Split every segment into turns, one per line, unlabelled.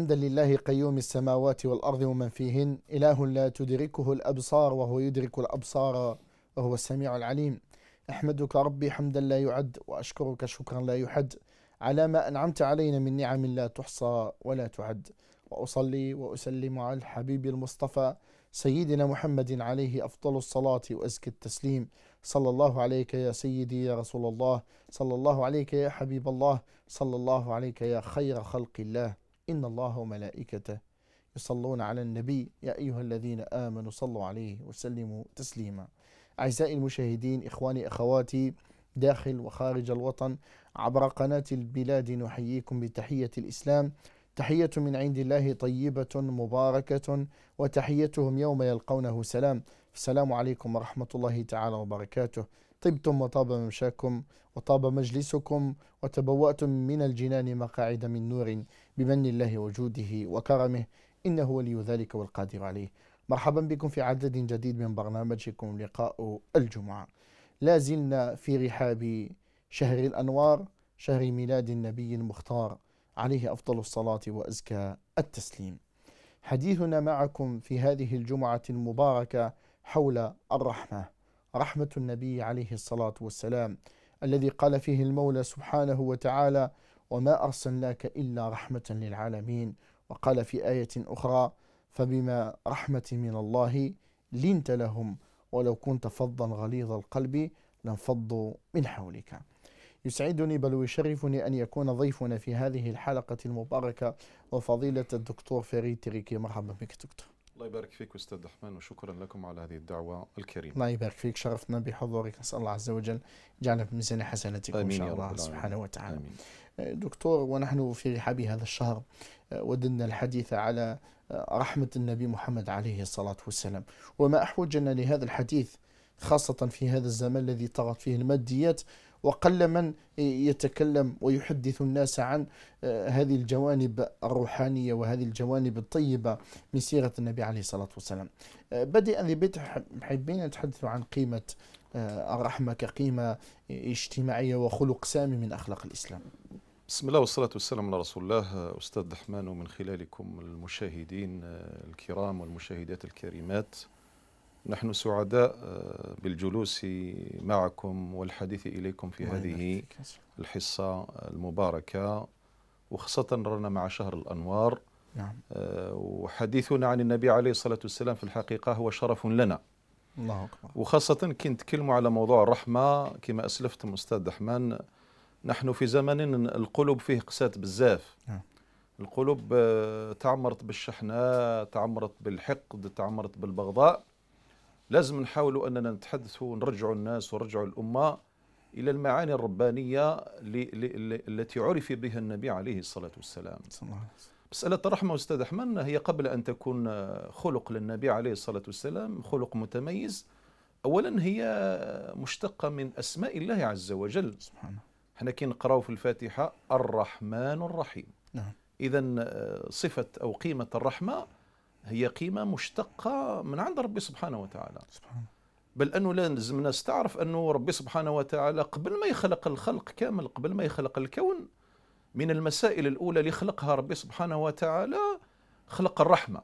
حمدا لله قيوم السماوات والأرض ومن فيهن إله لا تدركه الأبصار وهو يدرك الأبصار وهو السميع العليم أحمدك ربي حمدا لا يعد وأشكرك شكرا لا يحد على ما أنعمت علينا من نعم لا تحصى ولا تعد وأصلي وأسلم على الحبيب المصطفى سيدنا محمد عليه أفضل الصلاة وأزكى التسليم صلى الله عليك يا سيدي يا رسول الله صلى الله عليك يا حبيب الله صلى الله عليك يا خير خلق الله إن الله وملائكته يصلون على النبي يا أيها الذين آمنوا صلوا عليه وسلموا تسليما أعزائي المشاهدين إخواني أخواتي داخل وخارج الوطن عبر قناة البلاد نحييكم بتحية الإسلام تحية من عند الله طيبة مباركة وتحيتهم يوم يلقونه سلام السلام عليكم ورحمة الله تعالى وبركاته طبتم وطاب ممشاكم وطاب مجلسكم وتبوأتم من الجنان مقاعد من نور بمن الله وجوده وكرمه إنه ولي ذلك والقادر عليه مرحبا بكم في عدد جديد من برنامجكم لقاء الجمعة لا زلنا في رحاب شهر الأنوار شهر ميلاد النبي المختار عليه أفضل الصلاة وأزكى التسليم حديثنا معكم في هذه الجمعة المباركة حول الرحمة رحمة النبي عليه الصلاة والسلام الذي قال فيه المولى سبحانه وتعالى وما أرسلناك إلا رحمة للعالمين وقال في آية أخرى فبما رحمة من الله لنت لهم ولو كنت فظا غليظ القلب لانفضوا من حولك يسعدني بل ويشرفني أن يكون ضيفنا في هذه الحلقة المباركة وفضيلة الدكتور فريد تريكي مرحبا بك دكتور
الله يبارك فيك أستاذ الرحمن وشكرا لكم على هذه الدعوة الكريمة الله يبارك
فيك شرفنا بحضورك نسأل الله عز وجل يجعلنا في ميزان حسناتكم إن شاء الله سبحانه وتعالى آمين. آه، دكتور ونحن في رحاب هذا الشهر آه، وددنا الحديث على آه، رحمة النبي محمد عليه الصلاة والسلام وما أحوجنا لهذا الحديث خاصة في هذا الزمان الذي طغت فيه الماديات وقل من يتكلم ويحدث الناس عن آه، هذه الجوانب الروحانية وهذه الجوانب الطيبة من سيرة النبي عليه الصلاة والسلام آه، ذي لبيت حبينا نتحدث عن قيمة آه، الرحمة كقيمة اجتماعية وخلق سامي من أخلاق الإسلام
بسم الله والصلاة والسلام على رسول الله أستاذ دحمان ومن خلالكم المشاهدين الكرام والمشاهدات الكريمات نحن سعداء آه، بالجلوس معكم والحديث إليكم في هذه الحصة المباركة وخاصة رانا مع شهر الأنوار نعم. آه، وحديثنا عن النبي عليه الصلاة والسلام في الحقيقة هو شرف لنا الله أكبر وخاصة كي نتكلموا على موضوع الرحمة كما أسلفتم أستاذ دحمان نحن في زمن القلوب فيه قسات بزاف نعم. القلوب آه، تعمرت بالشحناء تعمرت بالحقد تعمرت بالبغضاء لازم نحاولوا أننا نتحدثوا ونرجعوا الناس ونرجعوا الأمة إلى المعاني الربانية التي عرف بها النبي عليه الصلاة والسلام مسألة الرحمة أستاذ أحمد هي قبل أن تكون خلق للنبي عليه الصلاة والسلام خلق متميز أولا هي مشتقة من أسماء الله عز وجل سبحانه احنا كي نقراو في الفاتحة الرحمن الرحيم نعم إذا آه، صفة أو قيمة الرحمة هي قيمة مشتقة من عند ربي سبحانه وتعالى سبحان بل أنه لازم الناس تعرف أنه ربي سبحانه وتعالى قبل ما يخلق الخلق كامل قبل ما يخلق الكون من المسائل الأولى اللي خلقها ربي سبحانه وتعالى خلق الرحمة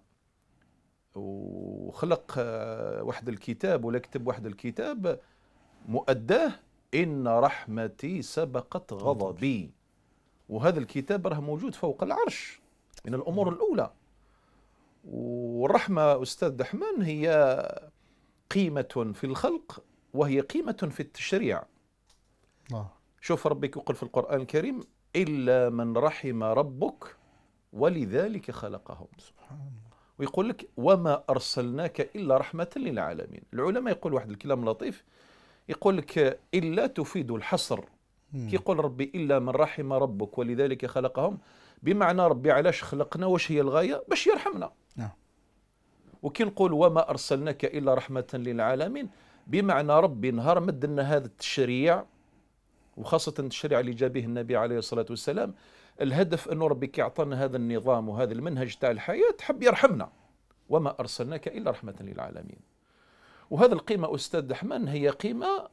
وخلق آه، واحد الكتاب ولا كتب واحد الكتاب مؤداه إن رحمتي سبقت غضبي وهذا الكتاب راه موجود فوق العرش من الأمور الأولى والرحمة أستاذ دحمان هي قيمة في الخلق وهي قيمة في التشريع آه. شوف ربك يقول في القرآن الكريم إلا من رحم ربك ولذلك خلقهم سبحان الله ويقول لك وما أرسلناك إلا رحمة للعالمين العلماء يقول واحد الكلام لطيف يقول لك إلا تفيد الحصر يقول ربي إلا من رحم ربك ولذلك خلقهم بمعنى ربي علاش خلقنا واش هي الغاية باش يرحمنا وكي نقول وما أرسلناك إلا رحمة للعالمين بمعنى ربي نهار مد لنا هذا التشريع وخاصة التشريع اللي جابه النبي عليه الصلاة والسلام الهدف أنه ربي كيعطينا هذا النظام وهذا المنهج تاع الحياة حب يرحمنا وما أرسلناك إلا رحمة للعالمين وهذا القيمة أستاذ دحمان هي قيمة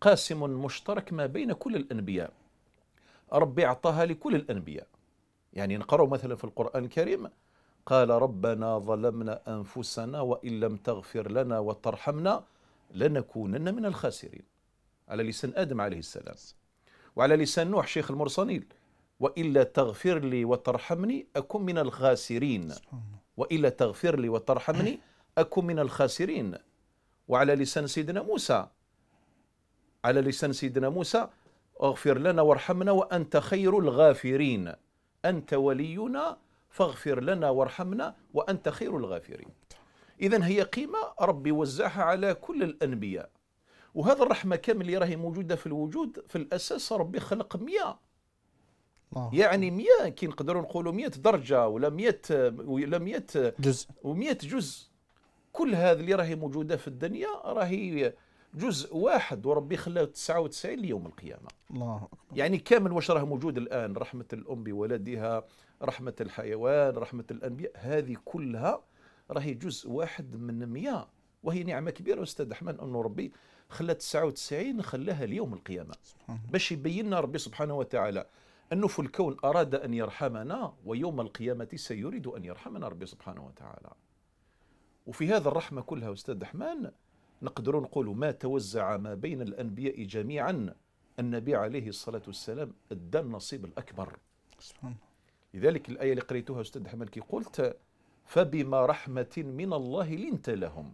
قاسم مشترك ما بين كل الأنبياء ربي أعطاها لكل الأنبياء يعني نقرأ مثلا في القرآن الكريم قال ربنا ظلمنا أنفسنا وإن لم تغفر لنا وترحمنا لنكونن من الخاسرين على لسان آدم عليه السلام وعلى لسان نوح شيخ المرسلين وإلا تغفر لي وترحمني أكن من الخاسرين وإلا تغفر لي وترحمني أكن من الخاسرين وعلى لسان سيدنا موسى على لسان سيدنا موسى اغفر لنا وارحمنا وأنت خير الغافرين أنت ولينا فاغفر لنا وارحمنا وأنت خير الغافرين إذا هي قيمة ربي وزعها على كل الأنبياء وهذا الرحمة كامل اللي راهي موجودة في الوجود في الأساس ربي خلق 100 يعني 100 كي نقدروا نقولوا 100 درجة ولا 100 ولا 100 جزء و100 جزء كل هذا اللي راهي موجودة في الدنيا راهي جزء واحد وربي خلاه 99 ليوم القيامه الله أكبر. يعني كامل واش راه موجود الان رحمه الام بولدها رحمه الحيوان رحمه الانبياء هذه كلها راهي جزء واحد من 100 وهي نعمه كبيره استاذ احمد انه ربي خلى 99 خلاها ليوم القيامه باش يبين لنا ربي سبحانه وتعالى انه في الكون اراد ان يرحمنا ويوم القيامه سيريد ان يرحمنا ربي سبحانه وتعالى وفي هذا الرحمه كلها استاذ احمد نقدروا نقولوا ما توزع ما بين الأنبياء جميعا النبي عليه الصلاة والسلام ادى النصيب الأكبر سبحان الله لذلك الآية اللي قريتها أستاذ أحمد كي قلت فبما رحمة من الله لنت لهم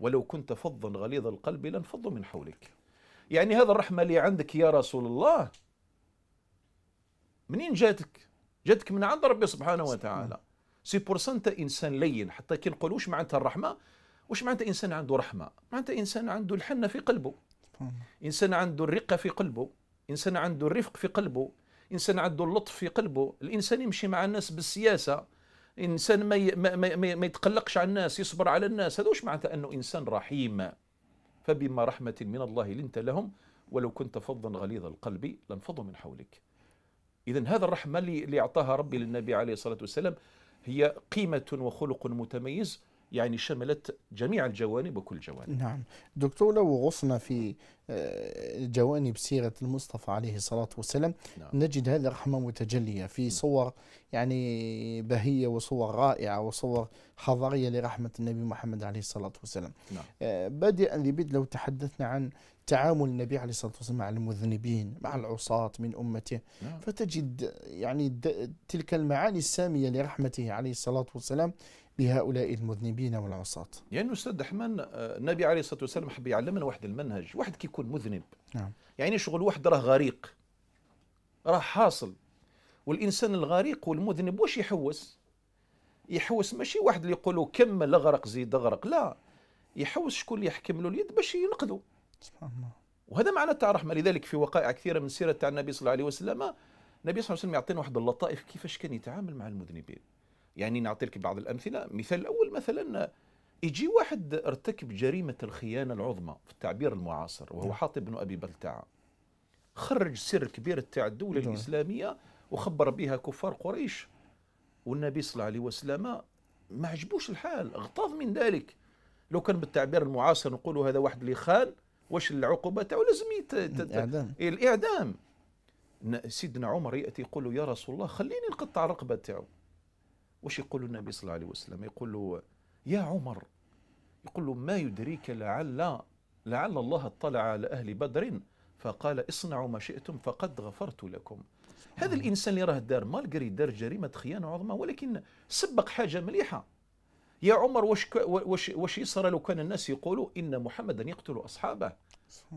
ولو كنت فظا غليظ القلب لانفضوا من حولك يعني هذا الرحمة اللي عندك يا رسول الله منين جاتك جاتك من عند ربي سبحانه وتعالى سي بور انت انسان لين حتى كي نقولوش معناتها الرحمه وش معناتها انسان عنده رحمه معناتها انسان عنده الحنه في قلبه انسان عنده الرقه في قلبه انسان عنده الرفق في قلبه انسان عنده اللطف في قلبه الانسان يمشي مع الناس بالسياسه انسان ما ي... ما, ما, ما يتقلقش على الناس يصبر على الناس هذا وش معناتها انه انسان رحيم فبما رحمه من الله لنت لهم ولو كنت فظا غليظ القلب لانفضوا من حولك اذا هذا الرحمه اللي اعطاها ربي للنبي عليه الصلاه والسلام هي قيمه وخلق متميز يعني شملت جميع الجوانب وكل جوانب
نعم دكتور لو غصنا في آه، جوانب سيرة المصطفى عليه الصلاة والسلام نعم. نجد هذه الرحمة متجلية في نعم. صور يعني بهية وصور رائعة وصور حضارية لرحمة النبي محمد عليه الصلاة والسلام نعم. آه، بادئا لبد لو تحدثنا عن تعامل النبي عليه الصلاة والسلام مع المذنبين مع العصاة من أمته نعم. فتجد يعني تلك المعاني السامية لرحمته عليه الصلاة والسلام بهؤلاء المذنبين والعصاة
يعني أستاذ أحمد آه، النبي عليه الصلاة والسلام حب يعلمنا واحد المنهج واحد كي يكون مذنب نعم. يعني شغل واحد راه غريق راه حاصل والإنسان الغريق والمذنب واش يحوس يحوس ماشي واحد اللي يقولوا كمل اغرق زيد اغرق لا يحوس شكون اللي يحكم له اليد باش ينقذه سبحان الله وهذا معنى تاع الرحمه لذلك في وقائع كثيره من سيره تاع النبي صلى الله عليه وسلم النبي صلى الله عليه وسلم يعطينا واحد اللطائف كيفاش كان يتعامل مع المذنبين يعني نعطي لك بعض الأمثلة مثال الأول مثلا يجي واحد ارتكب جريمة الخيانة العظمى في التعبير المعاصر وهو نعم. حاطب بن أبي بلتعة خرج سر كبير تاع الدولة الإسلامية وخبر بها كفار قريش والنبي صلى الله عليه وسلم ما عجبوش الحال اغتاظ من ذلك لو كان بالتعبير المعاصر نقولوا هذا واحد اللي خان واش العقوبة تاعو لازم الإعدام الإعدام سيدنا عمر يأتي يقول يا رسول الله خليني نقطع الرقبه تاعو وش يقول النبي صلى الله عليه وسلم يقول له يا عمر يقول له ما يدريك لعل لعل الله اطلع على أهل بدر فقال اصنعوا ما شئتم فقد غفرت لكم هذا الإنسان اللي راه دار مالقري دار جريمة خيانة عظمى ولكن سبق حاجة مليحة يا عمر واش واش واش يصرى لو كان الناس يقولوا ان محمدا يقتل اصحابه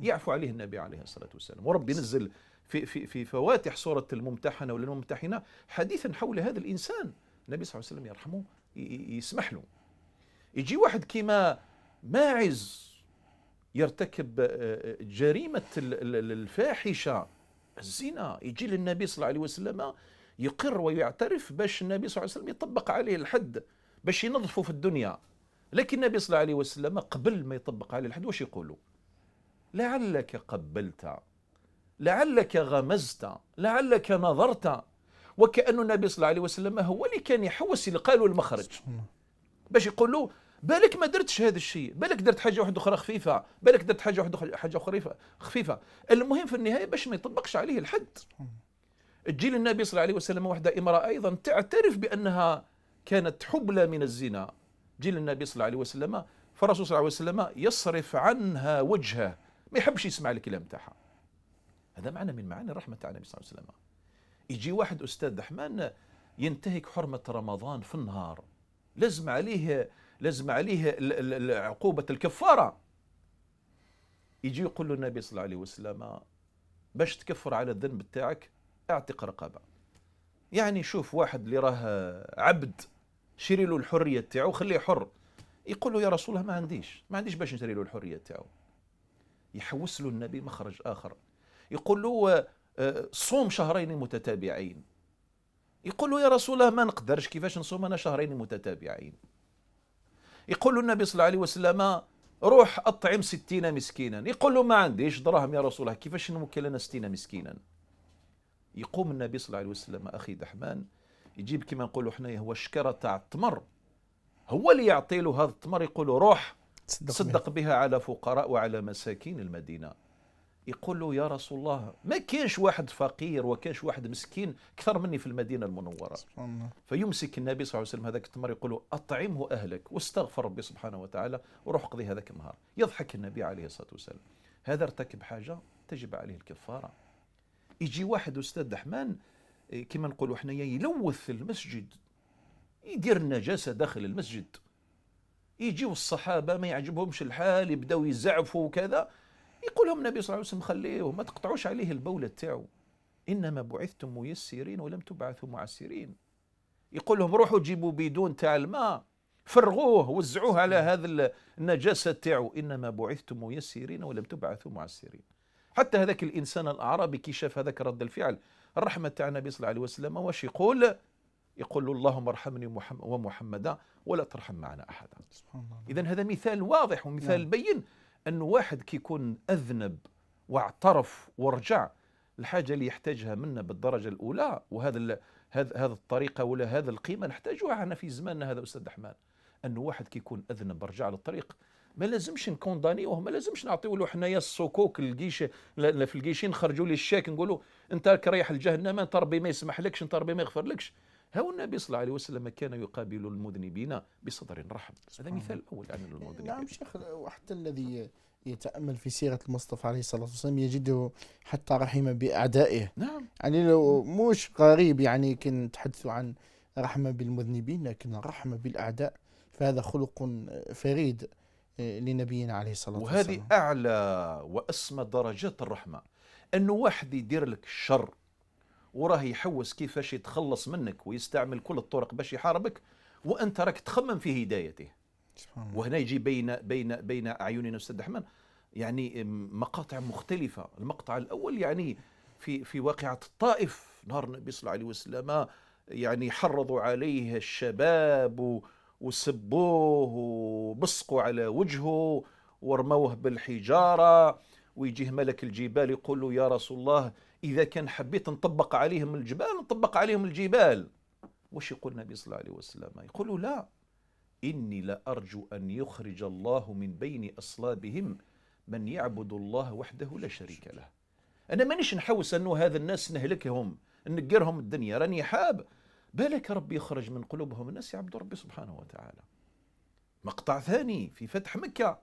يعفو عليه النبي عليه الصلاه والسلام وربي نزل في في في فواتح سوره الممتحنه ولا الممتحنه حديثا حول هذا الانسان النبي صلى الله عليه وسلم يرحمه يسمح له يجي واحد كيما ماعز يرتكب آه، آه، جريمة الفاحشة الزنا يجي للنبي صلى الله عليه وسلم يقر ويعترف باش النبي صلى الله عليه وسلم يطبق عليه الحد باش ينظفه في الدنيا لكن النبي صلى الله عليه وسلم قبل ما يطبق عليه الحد واش يقولوا لعلك قبلت لعلك غمزت لعلك نظرت وكأن النبي صلى الله عليه وسلم هو اللي كان يحوس يلقى له المخرج باش يقول له بالك ما درتش هذا الشيء بالك درت حاجه واحده اخرى خفيفه بالك درت حاجه واحده حاجه اخرى خفيفه المهم في النهايه باش ما يطبقش عليه الحد تجي للنبي صلى الله عليه وسلم واحده امراه ايضا تعترف بانها كانت حبلى من الزنا تجي للنبي صلى الله عليه وسلم فالرسول صلى الله عليه وسلم يصرف عنها وجهه ما يحبش يسمع الكلام تاعها هذا معنى من معاني الرحمه تاع النبي صلى الله عليه وسلم يجي واحد أستاذ دحمان ينتهك حرمة رمضان في النهار لازم عليه لازم عليه عقوبة الكفارة يجي يقول له النبي صلى الله عليه وسلم باش تكفر على الذنب تاعك اعتق رقبة يعني شوف واحد اللي راه عبد شري له الحرية تاعو خليه حر يقول له يا رسول الله ما عنديش ما عنديش باش نشري له الحرية تاعو يحوس له النبي مخرج آخر يقول له صوم شهرين متتابعين يقول له يا رسول الله ما نقدرش كيفاش نصوم انا شهرين متتابعين يقول له النبي صلى الله عليه وسلم روح اطعم ستين مسكينا يقول له ما عنديش دراهم يا رسول الله كيفاش نوكل انا ستين مسكينا يقوم النبي صلى الله عليه وسلم اخي دحمان يجيب كما نقولوا حنايا هو الشكره تاع التمر هو اللي يعطي له هذا التمر يقول له روح تصدق بها على فقراء وعلى مساكين المدينه يقول له يا رسول الله ما كانش واحد فقير وكانش واحد مسكين اكثر مني في المدينه المنوره فيمسك النبي صلى الله عليه وسلم هذاك التمر يقول له اطعمه اهلك واستغفر ربي سبحانه وتعالى وروح قضي هذاك النهار يضحك النبي عليه الصلاه والسلام هذا ارتكب حاجه تجب عليه الكفاره يجي واحد استاذ دحمان إيه, كما نقولوا حنايا يلوث المسجد يدير النجاسه داخل المسجد يجيو الصحابه ما يعجبهمش الحال يبداو يزعفوا وكذا يقول لهم النبي صلى الله عليه وسلم خليه ما تقطعوش عليه البولة تاعو إنما بعثتم ميسرين ولم تبعثوا معسرين يقول لهم روحوا جيبوا بيدون تاع الماء فرغوه وزعوه على هذا النجاسة تاعو إنما بعثتم ميسرين ولم تبعثوا معسرين حتى هذاك الإنسان الأعرابي كي شاف هذاك رد الفعل الرحمة تاع النبي صلى الله عليه وسلم واش يقول يقول اللهم ارحمني ومحمدا ولا ترحم معنا أحدا إذا هذا مثال واضح ومثال نعم. بين انه واحد كيكون اذنب واعترف ورجع الحاجه اللي يحتاجها منا بالدرجه الاولى وهذا هذ هذ الطريقه ولا هذا القيمه نحتاجوها احنا في زماننا هذا استاذ احمد انه واحد كيكون اذنب رجع للطريق ما لازمش نكوندانيوه ما لازمش نعطيو له حنايا الصكوك الجيش في الجيشين نخرجوا لي الشاك نقولوا انت راك رايح لجهنم انت ربي ما يسمح لكش انت ربي ما يغفر لكش هو النبي صلى الله عليه وسلم كان يقابل المذنبين بصدر رحب هذا مثال أول عن المذنبين نعم
شيخ وحتى الذي يتأمل في سيرة المصطفى عليه الصلاة والسلام يجده حتى رحم بأعدائه نعم يعني لو مش غريب يعني كن تحدث عن رحمة بالمذنبين لكن رحمة بالأعداء فهذا خلق فريد آه، لنبينا عليه
الصلاة والسلام وهذه أعلى وأسمى درجات الرحمة أنه واحد يدير لك الشر وراه يحوس كيفاش يتخلص منك ويستعمل كل الطرق باش يحاربك وانت راك تخمم في هدايته سبحان الله. وهنا يجي بين بين بين اعيننا استاذ احمد يعني مقاطع مختلفه المقطع الاول يعني في في واقعه الطائف نهار النبي صلى الله عليه وسلم يعني حرضوا عليه الشباب وسبوه وبصقوا على وجهه ورموه بالحجاره ويجيه ملك الجبال يقول له يا رسول الله إذا كان حبيت نطبق عليهم الجبال نطبق عليهم الجبال وش يقول النبي صلى الله عليه وسلم يقول لا إني لأرجو أن يخرج الله من بين أصلابهم من يعبد الله وحده لا شريك له أنا مانيش نحوس أنه هذا الناس نهلكهم نقرهم الدنيا راني حاب بالك ربي يخرج من قلوبهم الناس يعبدوا ربي سبحانه وتعالى مقطع ثاني في فتح مكة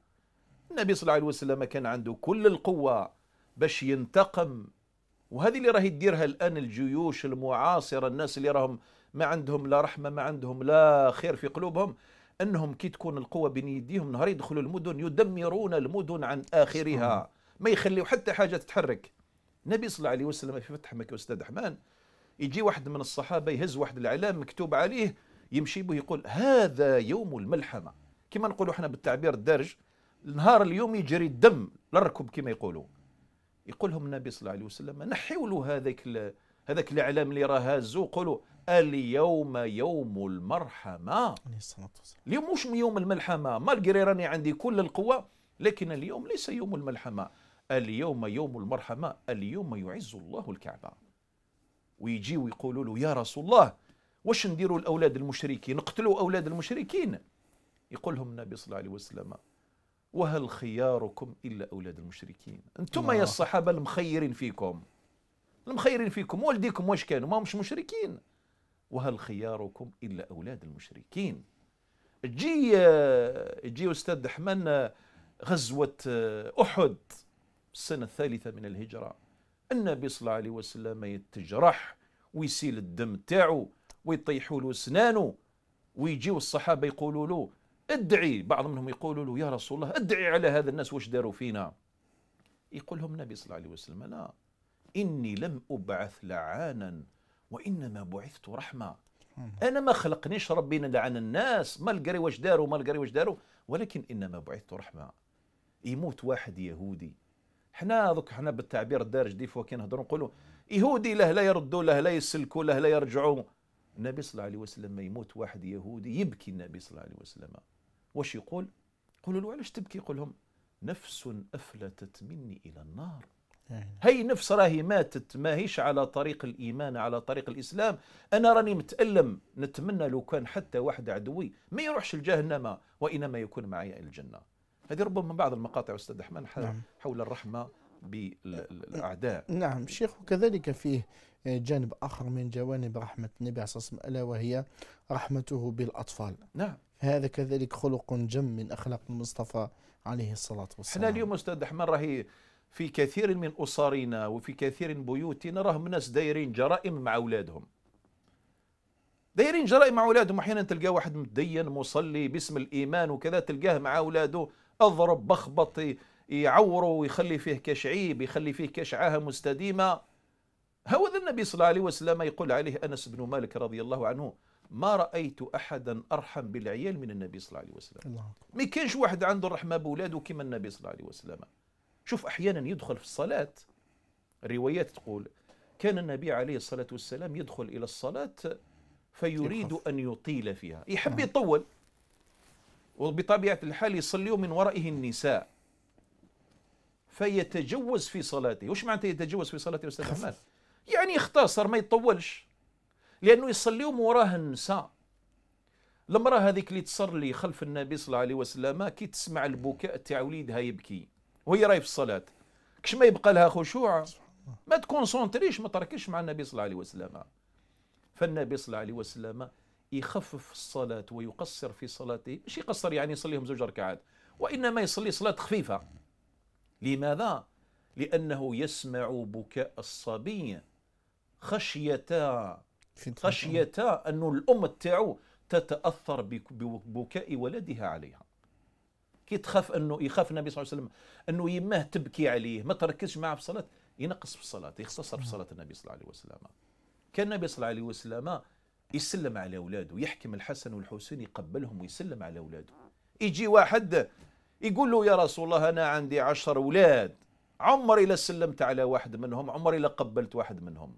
النبي صلى الله عليه وسلم كان عنده كل القوة باش ينتقم وهذه اللي راهي تديرها الان الجيوش المعاصره الناس اللي راهم ما عندهم لا رحمه ما عندهم لا خير في قلوبهم انهم كي تكون القوه بين يديهم نهار يدخلوا المدن يدمرون المدن عن اخرها ما يخليوا حتى حاجه تتحرك النبي صلى الله عليه وسلم في فتح مكه استاذ احمان يجي واحد من الصحابه يهز واحد الاعلام مكتوب عليه يمشي به يقول هذا يوم الملحمه كما نقولوا احنا بالتعبير الدارج نهار اليوم يجري الدم للركب كما يقولوا يقول لهم النبي صلى الله عليه وسلم له هذاك هذاك الاعلام اللي راه هازو قولوا اليوم يوم المرحمه اليوم مش يوم الملحمه مالغري راني عندي كل القوه لكن اليوم ليس يوم الملحمه اليوم يوم المرحمه اليوم يعز الله الكعبه ويجي ويقولوا له يا رسول الله واش نديروا الاولاد المشركين نقتلوا اولاد المشركين يقول لهم النبي صلى الله عليه وسلم وهل خياركم إلا أولاد المشركين أنتم يا الصحابة المخيرين فيكم المخيرين فيكم والديكم واش كانوا ما مش مشركين وهل خياركم إلا أولاد المشركين جي جي أستاذ دحمان غزوة آه، أحد السنة الثالثة من الهجرة النبي صلى الله عليه وسلم يتجرح ويسيل الدم تاعو ويطيحوا له سنانه ويجيو الصحابه يقولوا له ادعي بعض منهم يقولوا له يا رسول الله ادعي على هذا الناس واش داروا فينا يقول لهم النبي صلى الله عليه وسلم لا إني لم أبعث لعانا وإنما بعثت رحمة أنا ما خلقنيش ربي لعن الناس ما لقري واش داروا ما لقري واش داروا ولكن إنما بعثت رحمة يموت واحد يهودي حنا دوك حنا بالتعبير الدارج دي فوا كي نهضروا نقولوا يهودي له لا يردوا له لا يسلكوا له لا يرجعوا النبي صلى الله عليه وسلم يموت واحد يهودي يبكي النبي صلى الله عليه وسلم واش يقول قولوا له علاش تبكي يقول لهم نفس أفلتت مني إلى النار هي نفس راهي ماتت ماهيش على طريق الإيمان على طريق الإسلام أنا راني متألم نتمنى لو كان حتى واحد عدوي ما يروحش لجهنم وإنما يكون معي الجنة هذه ربما بعض المقاطع أستاذ أحمد نعم. حول الرحمة بالأعداء
أه، أه، نعم شيخ وكذلك فيه آه، جانب آخر من جوانب رحمة النبي عليه الصلاة والسلام ألا وهي رحمته بالأطفال نعم هذا كذلك خلق جم من أخلاق المصطفى عليه الصلاة
والسلام احنا اليوم أستاذ أحمد راهي في كثير من أسرنا وفي كثير من بيوتنا راهم ناس دايرين جرائم مع أولادهم دايرين جرائم مع أولادهم أحيانا تلقى واحد متدين مصلي باسم الإيمان وكذا تلقاه مع أولاده أضرب بخبط يعوره ويخلي فيه كشعيب يخلي فيه كشعه مستديمة هو ذا النبي صلى الله عليه وسلم يقول عليه أنس بن مالك رضي الله عنه ما رايت احدا ارحم بالعيال من النبي صلى الله عليه وسلم ما كانش واحد عنده الرحمه بولاده كما النبي صلى الله عليه وسلم شوف احيانا يدخل في الصلاه الروايات تقول كان النبي عليه الصلاه والسلام يدخل الى الصلاه فيريد يخف. ان يطيل فيها يحب آه. يطول وبطبيعه الحال يصليوا من ورائه النساء فيتجوز في صلاته وش معناته يتجوز في صلاته استاذ يعني يختصر ما يطولش لانه يصليو وراه النساء المراه هذيك اللي تصلي خلف النبي صلى الله عليه وسلم كي تسمع البكاء تاع وليدها يبكي وهي راهي في الصلاه كش ما يبقى لها خشوع ما تكونسونتريش ما تركش مع النبي صلى الله عليه وسلم فالنبي صلى الله عليه وسلم يخفف الصلاة ويقصر في صلاته مش يقصر يعني يصليهم زوج ركعات وإنما يصلي صلاة خفيفة لماذا؟ لأنه يسمع بكاء الصبي خشية خشية أنه الأم تاعو تتأثر ببكاء ولدها عليها كي تخاف أنه يخاف النبي صلى الله عليه وسلم أنه يماه تبكي عليه ما تركزش معه في الصلاة ينقص في الصلاة يختصر في نعم. صلاة النبي صلى الله عليه وسلم كان النبي صلى الله عليه وسلم يسلم على أولاده يحكم الحسن والحسين يقبلهم ويسلم على أولاده يجي واحد يقول له يا رسول الله أنا عندي عشر أولاد عمري لا سلمت على واحد منهم عمري لا قبلت واحد منهم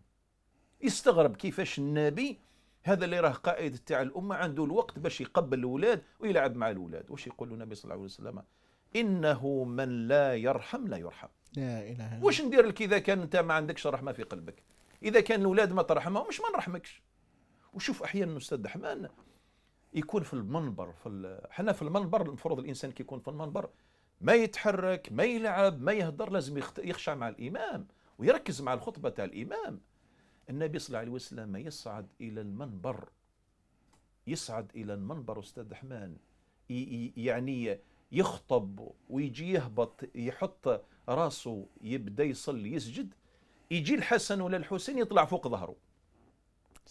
يستغرب كيفاش النبي هذا اللي راه قائد تاع الامه عنده الوقت باش يقبل الاولاد ويلعب مع الاولاد واش يقول النبي صلى الله عليه وسلم انه من لا يرحم لا يرحم
لا اله الا
واش ندير لك اذا كان انت ما عندكش رحمه في قلبك اذا كان الاولاد ما ترحمهمش ما نرحمكش وشوف احيانا استاذ حمان يكون في المنبر في حنا في المنبر المفروض الانسان كي يكون في المنبر ما يتحرك ما يلعب ما يهدر لازم يخشع مع الامام ويركز مع الخطبه تاع الامام النبي صلى الله عليه وسلم يصعد إلى المنبر يصعد إلى المنبر أستاذ حمان يعني يخطب ويجي يهبط يحط راسه يبدا يصلي يسجد يجي الحسن ولا الحسين يطلع فوق ظهره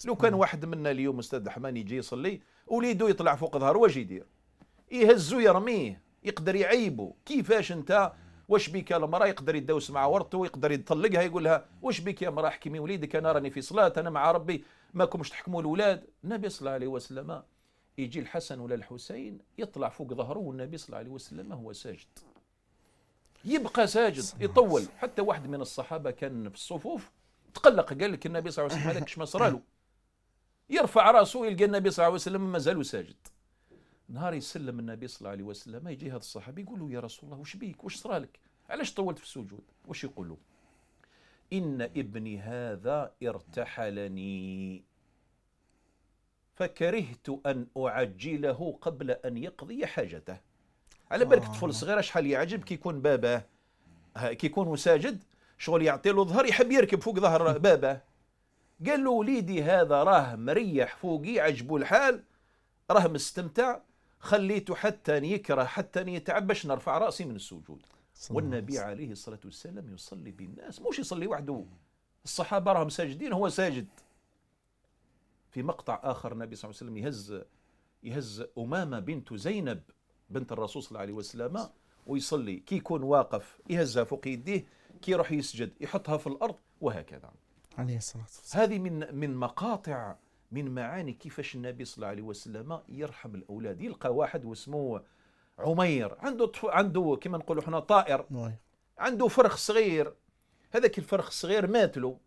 لو كان واحد منا اليوم استاذ حمان يجي يصلي وليده يطلع فوق ظهره واش يدير يهزو يرميه يقدر يعيبه كيفاش انت واش بك المراه يقدر يدوس مع ورطه ويقدر يطلقها يقول لها واش بك يا مراه احكمي وليدك انا راني في صلاه انا مع ربي ما كمش تحكموا الاولاد النبي صلى الله عليه وسلم يجي الحسن ولا الحسين يطلع فوق ظهره والنبي صلى الله عليه وسلم هو ساجد يبقى ساجد يطول حتى واحد من الصحابه كان في الصفوف تقلق قال لك النبي صلى الله عليه وسلم ما ما صرالو يرفع راسه يلقى النبي صلى الله عليه وسلم مازالوا ساجد نهار يسلم النبي صلى الله عليه وسلم يجي هذا الصحابي يقول له يا رسول الله وش بيك وش صرالك علاش طولت في السجود وش يقول له إن ابني هذا ارتحلني فكرهت أن أعجله قبل أن يقضي حاجته على بالك طفل آه. صغير شحال يعجب كي يكون باباه كي يكون ساجد شغل يعطي له ظهر يحب يركب فوق ظهر باباه قال له وليدي هذا راه مريح فوقي عجبه الحال راه مستمتع خليته حتى يكره حتى يتعب باش نرفع راسي من السجود والنبي عليه الصلاه والسلام يصلي بالناس مش يصلي وحده الصحابه راهم ساجدين هو ساجد في مقطع اخر النبي صلى الله عليه وسلم يهز يهز امامه بنت زينب بنت الرسول صلى الله عليه وسلم ويصلي كي يكون واقف يهزها فوق يديه كي يروح يسجد يحطها في الارض وهكذا عليه الصلاه والسلام هذه من من مقاطع من معاني كيفاش النبي صلى الله عليه وسلم يرحم الاولاد يلقى واحد واسمه عمير عنده طف... عنده كما نقولوا حنا طائر عنده فرخ صغير هذاك الفرخ الصغير مات له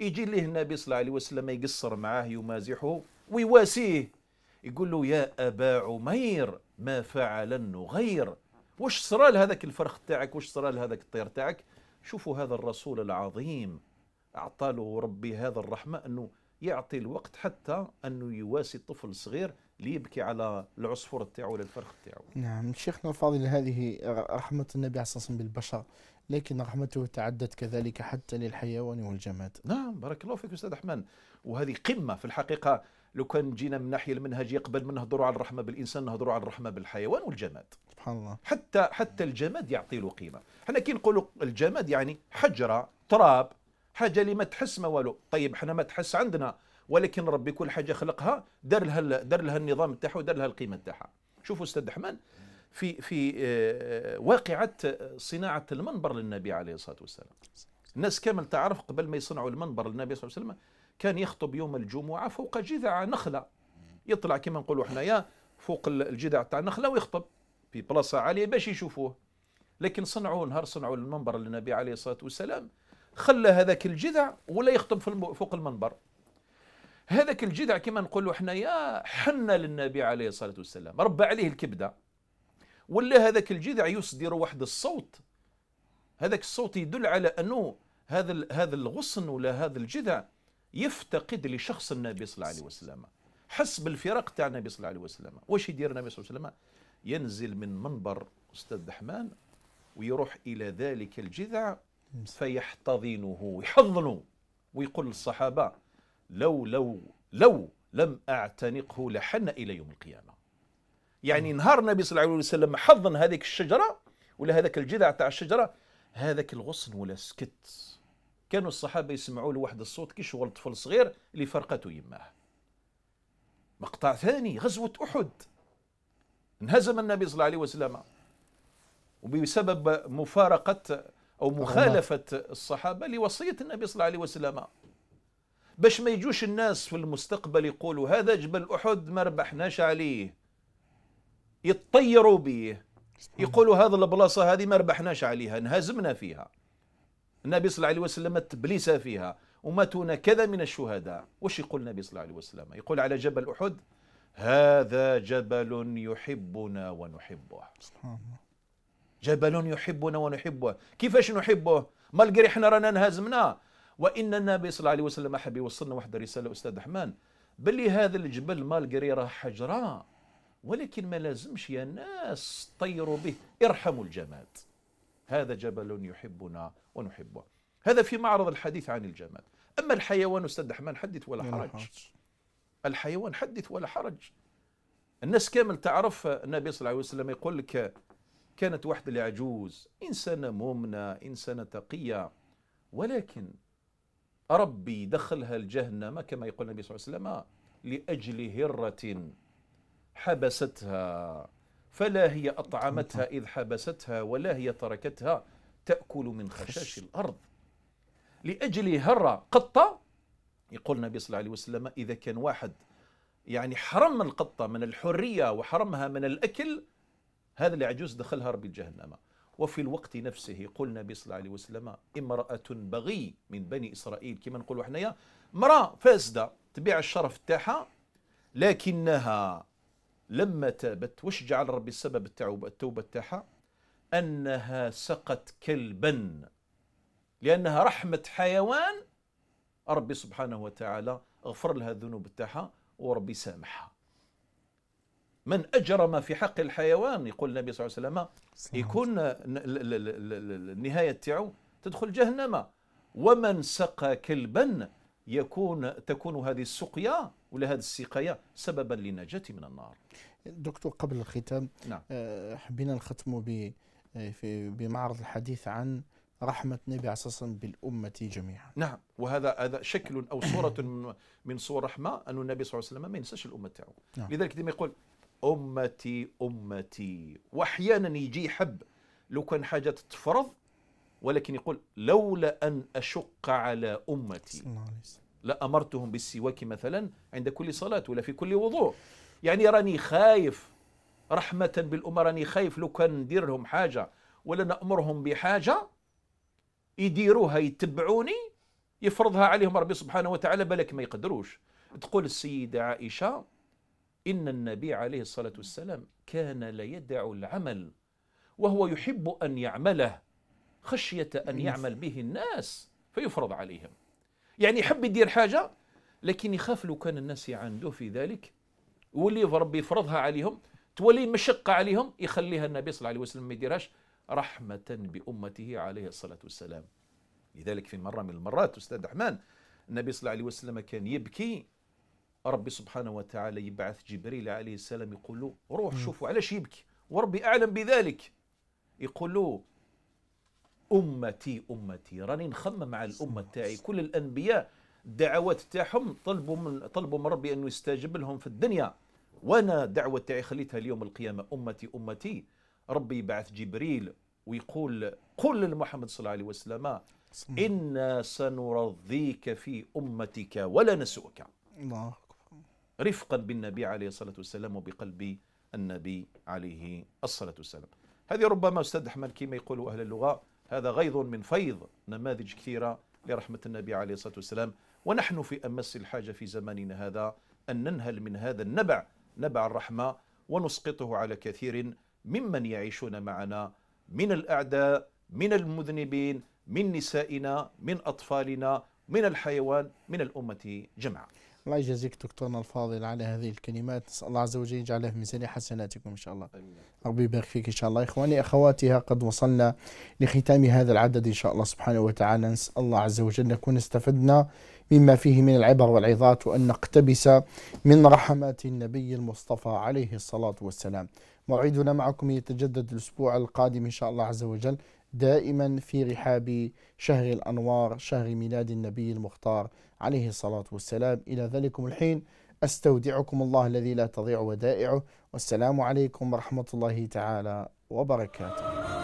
يجي ليه النبي صلى الله عليه وسلم يقصر معاه يمازحه ويواسيه يقول له يا ابا عمير ما فعل النغير وش صرا لهذاك الفرخ تاعك وش صرا لهذاك الطير تاعك شوفوا هذا الرسول العظيم اعطى له ربي هذا الرحمه انه يعطي الوقت حتى انه يواسي الطفل الصغير ليبكي على العصفور تاعو ولا الفرخ تاعو.
نعم شيخنا الفاضل هذه رحمه النبي عليه الصلاه والسلام بالبشر لكن رحمته تعدت كذلك حتى للحيوان والجماد. نعم
بارك الله فيك استاذ احمد وهذه قمه في الحقيقه لو كان جينا من الناحيه المنهجيه قبل ما نهضروا على الرحمه بالانسان نهضروا على الرحمه بالحيوان والجماد. سبحان الله. حتى حتى الجماد يعطي له قيمه. احنا كي نقولوا الجماد يعني حجره تراب حاجه اللي ما تحس ما والو طيب احنا ما تحس عندنا ولكن ربي كل حاجه خلقها دار لها دار لها النظام تاعها ودار لها القيمه تاعها شوفوا استاذ حمان في في آه، واقعه صناعه المنبر للنبي عليه الصلاه والسلام الناس كامل تعرف قبل ما يصنعوا المنبر للنبي صلى الله عليه وسلم كان يخطب يوم الجمعه فوق جذع نخله يطلع كما نقولوا حنايا فوق الجذع تاع النخلة ويخطب في بلاصه عاليه باش يشوفوه لكن صنعوا نهار صنعوا المنبر للنبي عليه الصلاه والسلام خلى هذاك الجذع ولا يخطب في فوق المنبر هذاك الجذع كما نقولوا حنايا حنا للنبي عليه الصلاه والسلام ربى عليه الكبده ولا هذاك الجذع يصدر واحد الصوت هذاك الصوت يدل على انه هذا هذا الغصن ولا هذا الجذع يفتقد لشخص النبي صلى الله عليه وسلم حسب الفرق تاع النبي صلى الله عليه وسلم واش يدير النبي صلى الله عليه وسلم ينزل من منبر استاذ دحمان ويروح الى ذلك الجذع فيحتضنه يحضنه ويقول للصحابة لو لو لو لم أعتنقه لحن إلى يوم القيامة يعني نهار النبي صلى الله عليه وسلم حضن هذيك الشجرة ولا هذاك الجذع تاع الشجرة هذاك الغصن ولا سكت كانوا الصحابة يسمعوا له واحد الصوت كي شغل طفل صغير اللي فرقته يماه مقطع ثاني غزوة أحد انهزم النبي صلى الله عليه وسلم وبسبب مفارقة او مخالفه الصحابه لوصيه النبي صلى الله عليه وسلم باش ما يجوش الناس في المستقبل يقولوا هذا جبل احد ما ربحناش عليه يطيروا به يقولوا هذا البلاصه هذه ما ربحناش عليها انهزمنا فيها النبي صلى الله عليه وسلم تبليس فيها وماتونا كذا من الشهداء وش يقول النبي صلى الله عليه وسلم يقول على جبل احد هذا جبل يحبنا ونحبه سبحان الله جبل يحبنا ونحبه كيفاش نحبه ما احنا رانا نهزمنا وان النبي صلى الله عليه وسلم حب يوصلنا واحد الرساله استاذ احمد بلي هذا الجبل مالقري راه حجره ولكن ما لازمش يا ناس طيروا به ارحموا الجماد هذا جبل يحبنا ونحبه هذا في معرض الحديث عن الجماد اما الحيوان استاذ احمد حدث ولا حرج الحيوان حدث ولا حرج الناس كامل تعرف النبي صلى الله عليه وسلم يقول لك كانت واحدة العجوز إنسانة مؤمنة إنسانة تقية ولكن ربي دخلها الجهنم كما يقول النبي صلى الله عليه وسلم لأجل هرة حبستها فلا هي أطعمتها إذ حبستها ولا هي تركتها تأكل من خشاش الأرض لأجل هرة قطة يقول النبي صلى الله عليه وسلم إذا كان واحد يعني حرم القطة من الحرية وحرمها من الأكل هذا العجوز دخلها ربي جهنم وفي الوقت نفسه قلنا النبي صلى الله عليه وسلم امرأة بغي من بني إسرائيل كما نقولوا حنايا امرأة فاسدة تبيع الشرف تاعها لكنها لما تابت واش جعل ربي السبب التوبة تاعها أنها سقت كلبا لأنها رحمة حيوان ربي سبحانه وتعالى غفر لها الذنوب تاعها وربي سامحها من أجرم في حق الحيوان يقول النبي صلى الله عليه وسلم يكون النهاية تاعو تدخل جهنم ومن سقى كلبا يكون تكون هذه السقيا ولا هذه السقايه سببا للنجاه من النار.
دكتور قبل الختام نعم. آه، حبينا نختم آه، بمعرض الحديث عن رحمة النبي عليه الصلاة والسلام بالأمة جميعا
نعم وهذا هذا شكل أو صورة من صور رحمة أن النبي صلى الله عليه وسلم ما ينساش الأمة تاعو نعم. لذلك ديما يقول امتي امتي واحيانا يجي يحب لو كان حاجه تتفرض ولكن يقول لولا ان اشق على امتي لامرتهم بالسواك مثلا عند كل صلاه ولا في كل وضوء يعني راني خايف رحمه بالامه راني خايف لو كان ندير لهم حاجه ولا نامرهم بحاجه يديروها يتبعوني يفرضها عليهم ربي سبحانه وتعالى بالك ما يقدروش تقول السيده عائشه إن النبي عليه الصلاة والسلام كان ليدع العمل وهو يحب أن يعمله خشية أن يعمل به الناس فيفرض عليهم يعني يحب يدير حاجة لكن يخاف لو كان الناس يعاندوه في ذلك واللي ربي يفرضها عليهم تولي مشقة عليهم يخليها النبي صلى الله عليه وسلم ما يديرهاش رحمة بأمته عليه الصلاة والسلام لذلك في مرة من المرات أستاذ أحمان النبي صلى الله عليه وسلم كان يبكي ربي سبحانه وتعالى يبعث جبريل عليه السلام يقول له روح شوفوا علاش يبكي وربي أعلم بذلك يقول له أمتي أمتي راني نخمم على الأمة تاعي كل الأنبياء الدعوات تاعهم طلبوا من طلبوا من ربي أنه يستجب لهم في الدنيا وأنا دعوة تاعي خليتها اليوم القيامة أمتي أمتي ربي يبعث جبريل ويقول قل لمحمد صلى الله عليه وسلم إنا سنرضيك في أمتك ولا نسؤك الله رفقا بالنبي عليه الصلاة والسلام وبقلب النبي عليه الصلاة والسلام هذه ربما أستاذ أحمد كما يقولوا أهل اللغة هذا غيظ من فيض نماذج كثيرة لرحمة النبي عليه الصلاة والسلام ونحن في أمس الحاجة في زماننا هذا أن ننهل من هذا النبع نبع الرحمة ونسقطه على كثير ممن يعيشون معنا من الأعداء من المذنبين من نسائنا من أطفالنا من الحيوان من الأمة جمعاً
الله يجازيك دكتورنا الفاضل على هذه الكلمات نسال الله عز وجل يجعلها في ميزان حسناتكم ان شاء الله ربي يبارك فيك ان شاء الله اخواني اخواتي قد وصلنا لختام هذا العدد ان شاء الله سبحانه وتعالى نسال الله عز وجل نكون استفدنا مما فيه من العبر والعظات وان نقتبس من رحمات النبي المصطفى عليه الصلاه والسلام موعدنا معكم يتجدد الاسبوع القادم ان شاء الله عز وجل دائما في رحاب شهر الأنوار شهر ميلاد النبي المختار عليه الصلاة والسلام إلى ذلكم الحين أستودعكم الله الذي لا تضيع ودائعه والسلام عليكم ورحمة الله تعالى وبركاته